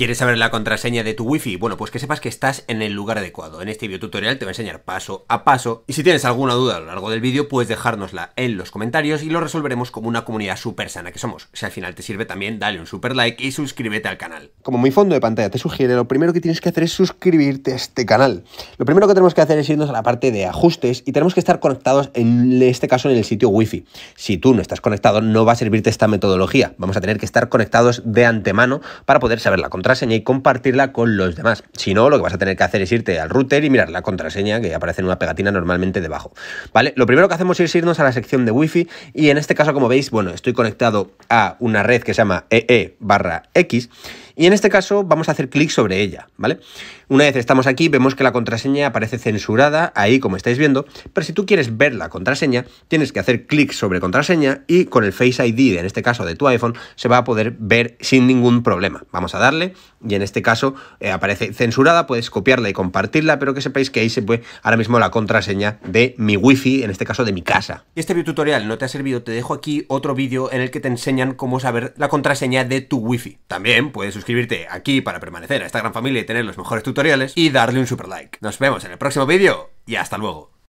¿Quieres saber la contraseña de tu wifi? Bueno, pues que sepas que estás en el lugar adecuado. En este video tutorial te voy a enseñar paso a paso y si tienes alguna duda a lo largo del vídeo puedes dejárnosla en los comentarios y lo resolveremos como una comunidad súper sana que somos. Si al final te sirve también dale un super like y suscríbete al canal. Como mi fondo de pantalla te sugiere, lo primero que tienes que hacer es suscribirte a este canal. Lo primero que tenemos que hacer es irnos a la parte de ajustes y tenemos que estar conectados en este caso en el sitio wifi. Si tú no estás conectado no va a servirte esta metodología. Vamos a tener que estar conectados de antemano para poder saber la contraseña y compartirla con los demás. Si no, lo que vas a tener que hacer es irte al router y mirar la contraseña que aparece en una pegatina normalmente debajo. ¿Vale? Lo primero que hacemos es irnos a la sección de Wi-Fi y en este caso, como veis, bueno, estoy conectado a una red que se llama EE e barra X y en este caso vamos a hacer clic sobre ella, ¿vale? Una vez estamos aquí vemos que la contraseña aparece censurada ahí como estáis viendo, pero si tú quieres ver la contraseña tienes que hacer clic sobre contraseña y con el Face ID en este caso de tu iPhone se va a poder ver sin ningún problema. Vamos a darle y en este caso eh, aparece censurada, puedes copiarla y compartirla, pero que sepáis que ahí se puede ahora mismo la contraseña de mi wifi, en este caso de mi casa. este video tutorial no te ha servido, te dejo aquí otro vídeo en el que te enseño cómo saber la contraseña de tu wifi. También puedes suscribirte aquí para permanecer a esta gran familia y tener los mejores tutoriales y darle un super like. Nos vemos en el próximo vídeo y hasta luego.